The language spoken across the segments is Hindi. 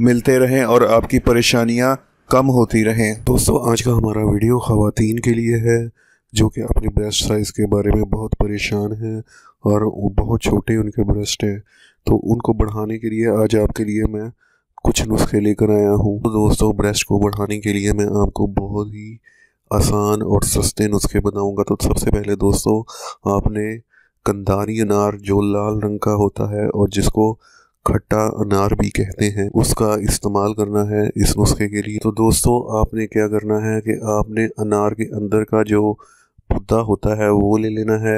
मिलते रहें और आपकी परेशानियाँ कम होती रहें दोस्तों आज का हमारा वीडियो खातन के लिए है जो कि अपने ब्रेस्ट साइज़ के बारे में बहुत परेशान हैं और वो बहुत छोटे उनके ब्रेस्ट हैं तो उनको बढ़ाने के लिए आज आपके लिए मैं कुछ नुस्खे लेकर आया हूँ तो दोस्तों ब्रेस्ट को बढ़ाने के लिए मैं आपको बहुत ही आसान और सस्ते नुस्खे बनाऊँगा तो सबसे पहले दोस्तों आपने कंदारी अनार जो लाल रंग का होता है और जिसको खट्टा अनार भी कहते हैं उसका इस्तेमाल करना है इस नुस्खे के लिए तो दोस्तों आपने क्या करना है कि आपने अनार के अंदर का जो पुद्दा होता है वो ले लेना है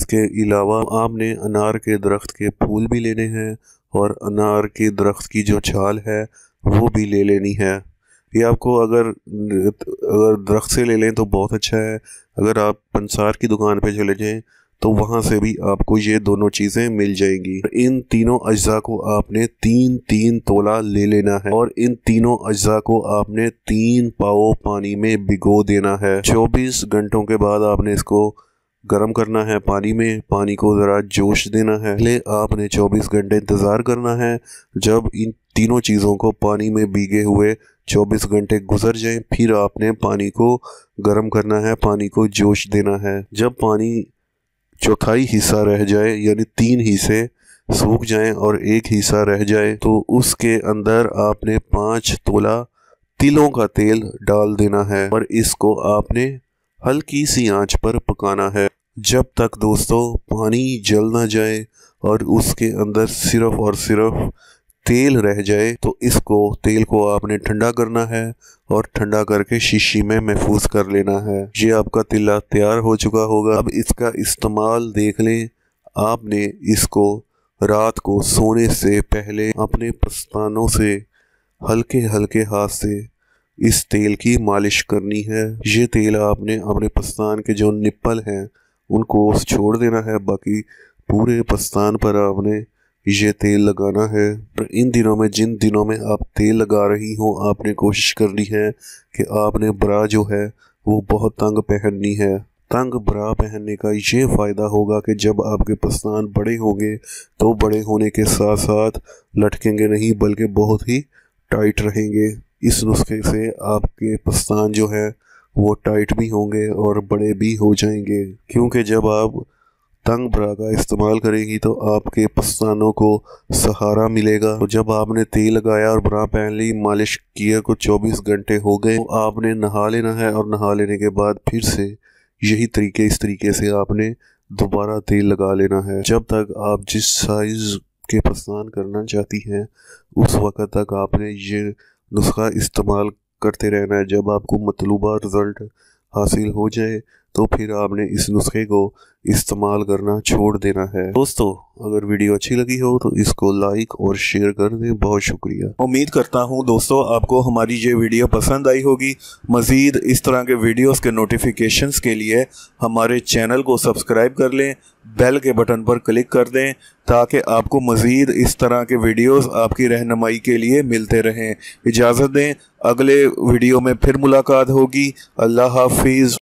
इसके अलावा आपने अनार के दरख्त के फूल भी लेने हैं और अनार के दरख्त की जो छाल है वो भी ले लेनी है ये आपको अगर अगर दरख्त से ले लें तो बहुत अच्छा है अगर आप पंसार की दुकान पे चले जाएं तो वहां से भी आपको ये दोनों चीज़ें मिल जाएंगी इन तीनों अज्जा को आपने तीन तीन तोला ले लेना है और इन तीनों अज्जा को आपने तीन पाओ पानी में भिगो देना है चौबीस घंटों के बाद आपने इसको गर्म करना है पानी में पानी को ज़रा जोश देना है पहले आपने 24 घंटे इंतज़ार करना है जब इन तीनों चीज़ों को पानी में भीगे हुए 24 घंटे गुजर जाएं फिर आपने पानी को गर्म करना है पानी को जोश देना है जब पानी चौथाई हिस्सा रह जाए यानी तीन हिस्से सूख जाए और एक हिस्सा रह जाए तो उसके अंदर आपने पाँच तोला तिलों का तेल डाल देना है और इसको आपने हल्की सी आंच पर पकाना है जब तक दोस्तों पानी जल ना जाए और उसके अंदर सिर्फ और सिर्फ तेल रह जाए तो इसको तेल को आपने ठंडा करना है और ठंडा करके शीशी में महफूज कर लेना है ये आपका तिल्ला तैयार हो चुका होगा अब इसका इस्तेमाल देख लें आपने इसको रात को सोने से पहले अपने पस्तानों से हल्के हल्के हाथ से इस तेल की मालिश करनी है ये तेल आपने अपने पस्तान के जो निप्पल हैं उनको छोड़ देना है बाकी पूरे पस्तान पर आपने ये तेल लगाना है पर इन दिनों में जिन दिनों में आप तेल लगा रही हो आपने कोशिश करनी है कि आपने ब्रा जो है वो बहुत तंग पहननी है तंग ब्रा पहनने का ये फ़ायदा होगा कि जब आपके पस्तान बड़े होंगे तो बड़े होने के साथ साथ लटकेंगे नहीं बल्कि बहुत ही टाइट रहेंगे इस नुस्खे से आपके पस्तान जो है वो टाइट भी होंगे और बड़े भी हो जाएंगे क्योंकि जब आप तंग ब्रा का इस्तेमाल करेगी तो आपके पस्तानों को सहारा मिलेगा तो जब आपने तेल लगाया और ब्रा पहन ली मालिश किया को 24 घंटे हो गए तो आपने नहा लेना है और नहा लेने के बाद फिर से यही तरीके इस तरीके से आपने दोबारा तेल लगा लेना है जब तक आप जिस साइज़ के पस्तान करना चाहती हैं उस वक़्त तक आपने ये नुस्खा इस्तेमाल करते रहना है जब आपको मतलूबा रिज़ल्ट हासिल हो जाए तो फिर आपने इस नुस्खे को इस्तेमाल करना छोड़ देना है दोस्तों अगर वीडियो अच्छी लगी हो तो इसको लाइक और शेयर कर दें बहुत शुक्रिया उम्मीद करता हूं दोस्तों आपको हमारी ये वीडियो पसंद आई होगी मज़ीद इस तरह के वीडियोस के नोटिफिकेशंस के लिए हमारे चैनल को सब्सक्राइब कर लें बेल के बटन पर क्लिक कर दें ताकि आपको मज़ीद इस तरह के वीडियोज़ आपकी रहनमाई के लिए मिलते रहें इजाज़त दें अगले वीडियो में फिर मुलाकात होगी अल्लाह हाफिज़